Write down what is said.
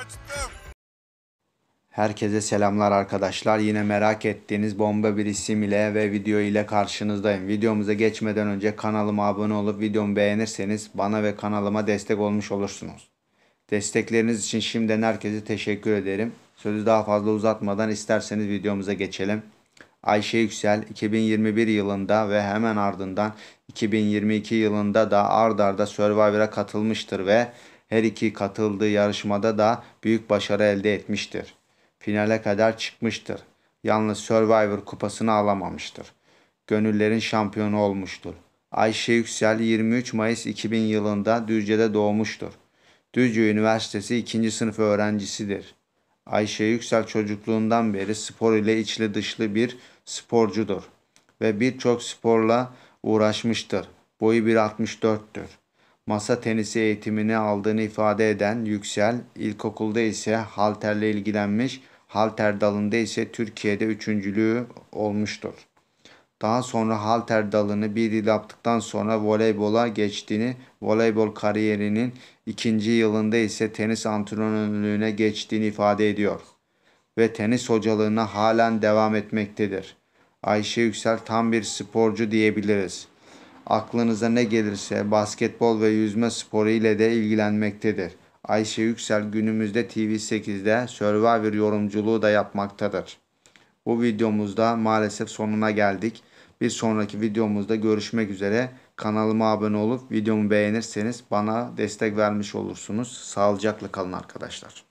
Açtım. Herkese selamlar arkadaşlar. Yine merak ettiğiniz bomba bir isim ile ve video ile karşınızdayım. Videomuza geçmeden önce kanalıma abone olup videomu beğenirseniz bana ve kanalıma destek olmuş olursunuz. Destekleriniz için şimdiden herkese teşekkür ederim. Sözü daha fazla uzatmadan isterseniz videomuza geçelim. Ayşe Yüksel 2021 yılında ve hemen ardından 2022 yılında da ard arda Survivor'a katılmıştır ve her iki katıldığı yarışmada da büyük başarı elde etmiştir. Finale kadar çıkmıştır. Yalnız Survivor kupasını alamamıştır. Gönüllerin şampiyonu olmuştur. Ayşe Yüksel 23 Mayıs 2000 yılında Düzce'de doğmuştur. Düzce Üniversitesi 2. sınıf öğrencisidir. Ayşe Yüksel çocukluğundan beri spor ile içli dışlı bir sporcudur ve birçok sporla uğraşmıştır. Boyu 1.64'tür masa tenisi eğitimini aldığını ifade eden Yüksel, ilkokulda ise halterle ilgilenmiş, halter dalında ise Türkiye'de üçüncülüğü olmuştur. Daha sonra halter dalını bir yıl yaptıktan sonra voleybola geçtiğini, voleybol kariyerinin ikinci yılında ise tenis antrenörlüğüne geçtiğini ifade ediyor ve tenis hocalığına halen devam etmektedir. Ayşe Yüksel tam bir sporcu diyebiliriz aklınıza ne gelirse basketbol ve yüzme sporu ile de ilgilenmektedir. Ayşe Yüksel günümüzde TV8'de Survivor yorumculuğu da yapmaktadır. Bu videomuzda maalesef sonuna geldik. Bir sonraki videomuzda görüşmek üzere. Kanalıma abone olup videomu beğenirseniz bana destek vermiş olursunuz. Sağlıcakla kalın arkadaşlar.